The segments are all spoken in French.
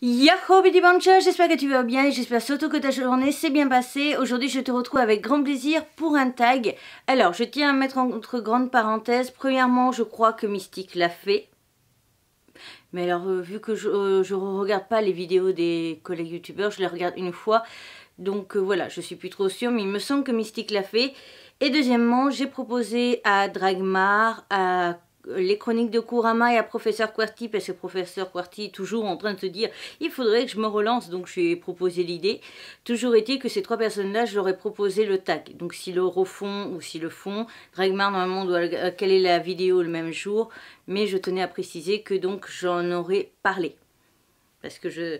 Yahoo Bidi Bancha, j'espère que tu vas bien et j'espère surtout que ta journée s'est bien passée. Aujourd'hui je te retrouve avec grand plaisir pour un tag. Alors je tiens à mettre entre grandes parenthèses, premièrement je crois que Mystique l'a fait. Mais alors euh, vu que je, ne euh, regarde pas les vidéos des collègues youtubeurs, je les regarde une fois. Donc euh, voilà, je suis plus trop sûre mais il me semble que Mystique l'a fait. Et deuxièmement j'ai proposé à Dragmar, à les chroniques de Kurama et à professeur Qwerty, parce que professeur Qwerty est toujours en train de se dire il faudrait que je me relance, donc je lui ai proposé l'idée. Toujours été que ces trois personnes-là, je leur ai proposé le tag. Donc si le refont ou si le font, Dragmar normalement doit caler la vidéo le même jour, mais je tenais à préciser que donc j'en aurais parlé. Parce que je,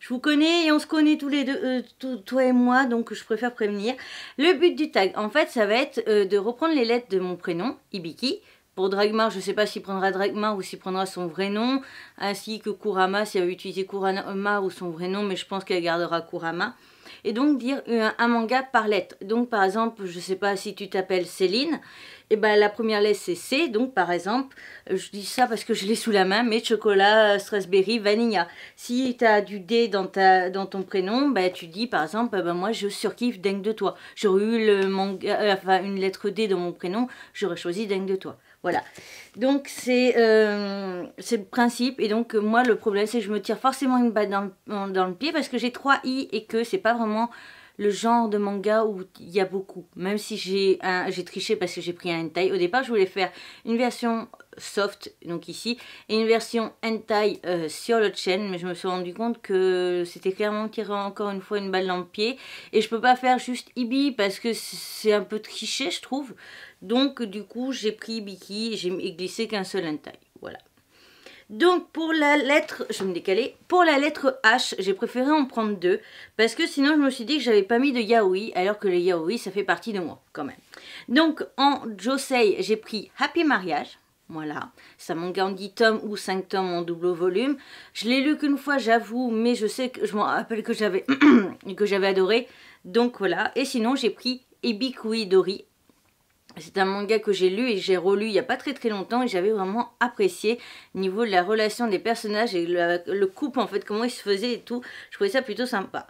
je vous connais et on se connaît tous les deux, euh, toi et moi, donc je préfère prévenir. Le but du tag, en fait, ça va être euh, de reprendre les lettres de mon prénom, Ibiki, pour Dragmar, je ne sais pas s'il prendra Dragmar ou s'il prendra son vrai nom, ainsi que Kurama, s'il elle va utiliser Kurama ou son vrai nom, mais je pense qu'elle gardera Kurama. Et donc dire un, manga par lettre. Donc par exemple, je ne sais pas si tu t'appelles Céline, et eh ben la première lettre c'est C, donc par exemple, je dis ça parce que je l'ai sous la main, mais chocolat, strawberry, vanilla. Si tu as du D dans, dans ton prénom, ben, tu dis par exemple, eh ben, moi je surkiffe dingue de toi. J'aurais eu le manga, euh, enfin, une lettre D dans mon prénom, j'aurais choisi dingue de toi. Voilà. Donc, c'est euh, le principe. Et donc, moi, le problème, c'est que je me tire forcément une balle dans, le pied parce que j'ai 3 i et que c'est pas vraiment le genre de manga où il y a beaucoup. Même si j'ai triché parce que j'ai pris un taille Au départ, je voulais faire une version soft, donc ici, et une version hentai euh, sur le chaîne, mais je me suis rendu compte que c'était clairement tirer encore une fois une balle dans le pied, et je peux pas faire juste Ibi parce que c'est un peu triché, je trouve. Donc, du coup, j'ai pris biki j'ai glissé qu'un seul hentai. Voilà. Donc pour la lettre, je me décaler, pour la lettre H, j'ai préféré en prendre deux parce que sinon je me suis dit que j'avais pas mis de yaoi alors que les yaoi ça fait partie de moi quand même. Donc en Josei, j'ai pris Happy Mariage voilà, c'est un manga en 10 tomes ou 5 tomes en double volume. Je l'ai lu qu'une fois, j'avoue, mais je sais que je m'en rappelle que j'avais que j'avais adoré. Donc voilà, et sinon j'ai pris Ebikui Dori. C'est un manga que j'ai lu et j'ai relu il n'y a pas très très longtemps et j'avais vraiment apprécié niveau de la relation des personnages et le, le couple en fait, comment ils se faisaient et tout. Je trouvais ça plutôt sympa.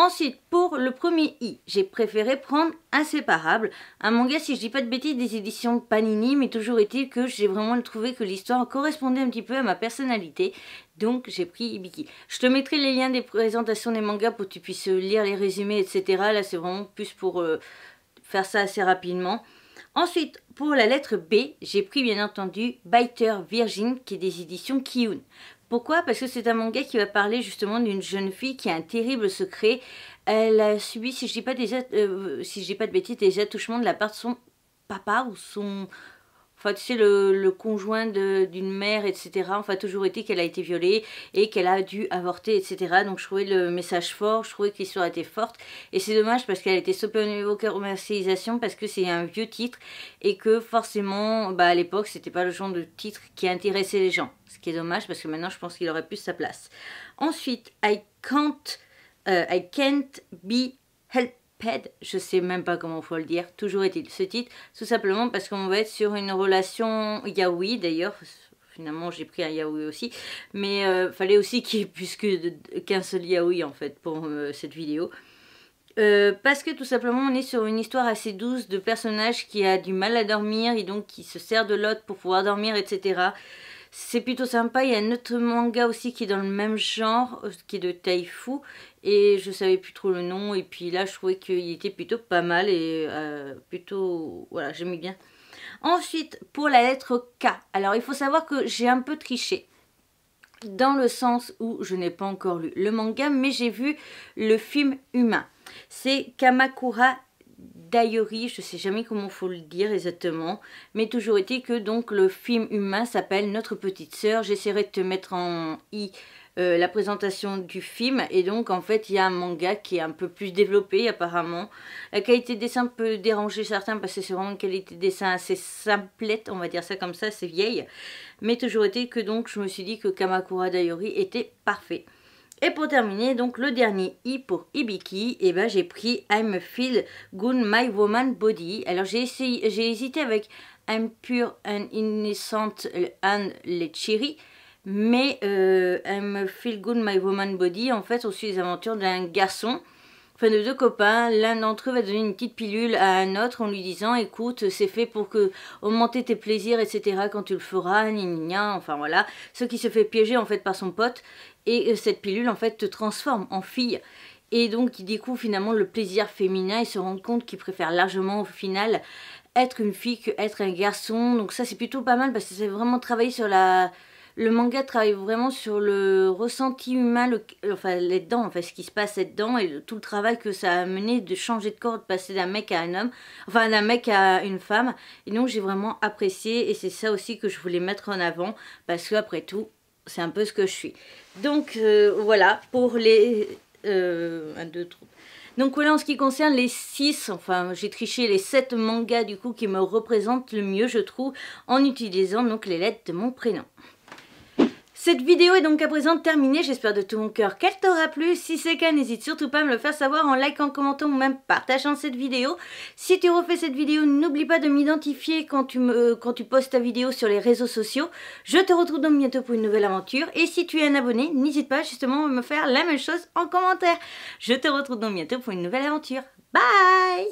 Ensuite, pour le premier i, j'ai préféré prendre Inséparable, un manga, si je dis pas de bêtises, des éditions Panini, mais toujours est-il que j'ai vraiment trouvé que l'histoire correspondait un petit peu à ma personnalité, donc j'ai pris Ibiki. Je te mettrai les liens des présentations des mangas pour que tu puisses lire les résumés, etc. Là, c'est vraiment plus pour euh, faire ça assez rapidement. Ensuite, pour la lettre B, j'ai pris bien entendu Biter Virgin, qui est des éditions Kiyun ». Pourquoi Parce que c'est un manga qui va parler justement d'une jeune fille qui a un terrible secret. Elle a subi, si je dis pas euh, si je dis pas de bêtises, des attouchements de la part de son papa ou son Enfin, tu sais, le, conjoint d'une mère, etc. Enfin, toujours été qu'elle a été violée et qu'elle a dû avorter, etc. Donc, je trouvais le message fort, je trouvais que l'histoire était forte. Et c'est dommage parce qu'elle a été stoppée au niveau commercialisation parce que c'est un vieux titre et que forcément, bah, à l'époque, c'était pas le genre de titre qui intéressait les gens. Ce qui est dommage parce que maintenant, je pense qu'il aurait plus sa place. Ensuite, I can't, euh, I can't be helped ped, je sais même pas comment faut le dire, toujours est-il ce titre, tout simplement parce qu'on va être sur une relation yaoui d'ailleurs, finalement j'ai pris un yaoi aussi, mais euh, fallait aussi qu'il y ait plus qu'un seul yaoui en fait pour euh, cette vidéo. Euh, parce que tout simplement on est sur une histoire assez douce de personnage qui a du mal à dormir et donc qui se sert de l'autre pour pouvoir dormir, etc. C'est plutôt sympa. Il y a un autre manga aussi qui est dans le même genre, euh, qui est de Taifu. Et je savais plus trop le nom. Et puis là, je trouvais qu'il était plutôt pas mal. Et euh, plutôt. Voilà, j'aimais bien. Ensuite, pour la lettre K. Alors, il faut savoir que j'ai un peu triché dans le sens où je n'ai pas encore lu le manga, mais j'ai vu le film humain. C'est Kamakura Dayori, je ne sais jamais comment faut le dire exactement, mais toujours été que donc le film humain s'appelle Notre petite sœur. J'essaierai de te mettre en i euh, la présentation du film et donc en fait il y a un manga qui est un peu plus développé apparemment. La euh, qualité de dessin peut déranger certains parce que c'est vraiment une qualité de dessin assez simplette, on va dire ça comme ça, c'est vieille. Mais toujours été que donc je me suis dit que Kamakura Dayori était parfait. Et pour terminer, donc le dernier I pour Ibiki, et eh ben j'ai pris I'm Feel Good My Woman Body. Alors j'ai essayé, j'ai hésité avec I'm Pure and Innocent and Chiri. mais euh, I'm Feel Good My Woman Body, en fait, suit les aventures d'un garçon Enfin, de deux copains, l'un d'entre eux va donner une petite pilule à un autre en lui disant Écoute, c'est fait pour que augmenter tes plaisirs, etc. quand tu le feras, ni enfin voilà. Ce qui se fait piéger en fait par son pote, et euh, cette pilule en fait te transforme en fille. Et donc, il découvre finalement le plaisir féminin et se rend compte qu'il préfère largement au final être une fille qu'être être un garçon. Donc, ça, c'est plutôt pas mal parce que c'est vraiment travailler sur la le manga travaille vraiment sur le ressenti humain, enfin les dents, enfin ce qui se passe dedans et tout le travail que ça a mené de changer de corps, passer d'un mec à un homme, enfin d'un mec à une femme. Et donc j'ai vraiment apprécié et c'est ça aussi que je voulais mettre en avant parce que après tout, c'est un peu ce que je suis. Donc euh, voilà pour les euh, un, deux, trois. Donc voilà en ce qui concerne les six, enfin j'ai triché les sept mangas du coup qui me représentent le mieux je trouve en utilisant donc les lettres de mon prénom. Cette vidéo est donc à présent terminée, j'espère de tout mon cœur qu'elle t'aura plu. Si c'est le cas, n'hésite surtout pas à me le faire savoir en like, en commentant ou même partageant cette vidéo. Si tu refais cette vidéo, n'oublie pas de m'identifier quand, tu euh, quand tu postes ta vidéo sur les réseaux sociaux. Je te retrouve donc bientôt pour une nouvelle aventure. Et si tu es un abonné, n'hésite pas justement à me faire la même chose en commentaire. Je te retrouve donc bientôt pour une nouvelle aventure. Bye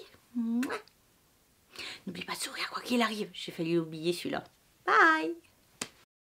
N'oublie pas de sourire quoi qu'il arrive. J'ai fallu oublier celui-là. Bye